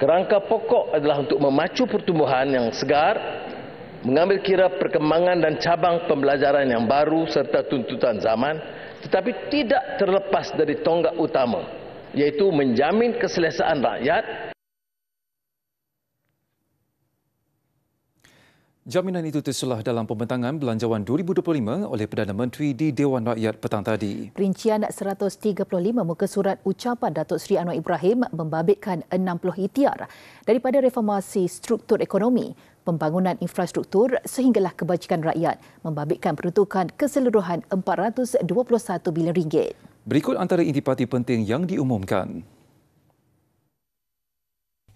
Kerangka pokok adalah untuk memacu pertumbuhan yang segar, mengambil kira perkembangan dan cabang pembelajaran yang baru serta tuntutan zaman, tetapi tidak terlepas dari tonggak utama, yaitu menjamin keselesaan rakyat Jaminan itu tersulah dalam pembentangan belanjawan 2025 oleh Perdana Menteri di Dewan Rakyat petang tadi. Perincian 135 muka surat ucapan Datuk Seri Anwar Ibrahim membabitkan 60 itiar daripada reformasi struktur ekonomi, pembangunan infrastruktur sehinggalah kebajikan rakyat membabitkan peruntukan keseluruhan 421 bilion ringgit. Berikut antara intipati penting yang diumumkan.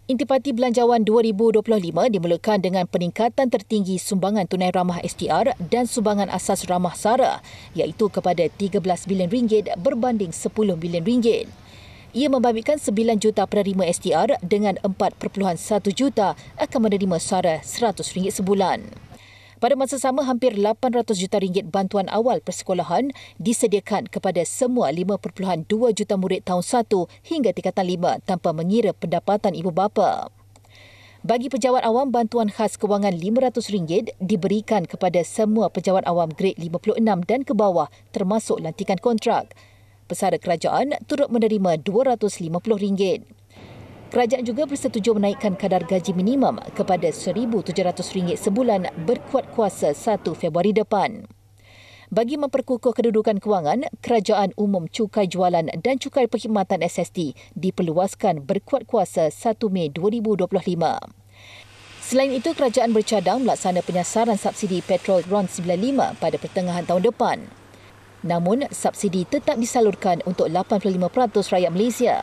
Intipati Belanjawan 2025 dimulakan dengan peningkatan tertinggi sumbangan tunai ramah SDR dan sumbangan asas ramah SARA iaitu kepada RM13 bilion berbanding RM10 bilion. Ia membabitkan 9 juta penerima SDR dengan 4.1 juta akan menerima SARA RM100 sebulan. Pada masa sama, hampir 800 juta ringgit bantuan awal persekolahan disediakan kepada semua 5.2 juta murid tahun 1 hingga tingkatan 5 tanpa mengira pendapatan ibu bapa. Bagi pejabat awam, bantuan khas kewangan RM500 diberikan kepada semua pejabat awam grade 56 dan ke bawah termasuk lantikan kontrak. Pesara kerajaan turut menerima RM250. Kerajaan juga bersetuju menaikkan kadar gaji minimum kepada RM1,700 sebulan berkuat kuasa 1 Februari depan. Bagi memperkukuh kedudukan kewangan, Kerajaan Umum Cukai Jualan dan Cukai Perkhidmatan SST diperluaskan berkuat kuasa 1 Mei 2025. Selain itu, kerajaan bercadang melaksana penyasaran subsidi petrol RON95 pada pertengahan tahun depan. Namun, subsidi tetap disalurkan untuk 85% rakyat Malaysia.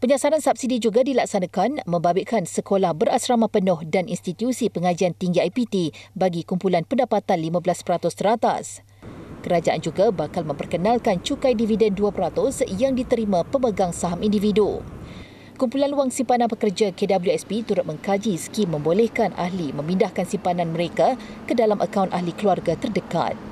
Penyasaran subsidi juga dilaksanakan membabitkan sekolah berasrama penuh dan institusi pengajian tinggi IPT bagi kumpulan pendapatan 15% teratas. Kerajaan juga bakal memperkenalkan cukai dividen 2% yang diterima pemegang saham individu. Kumpulan Wang Simpanan Pekerja KWSP turut mengkaji skim membolehkan ahli memindahkan simpanan mereka ke dalam akaun ahli keluarga terdekat.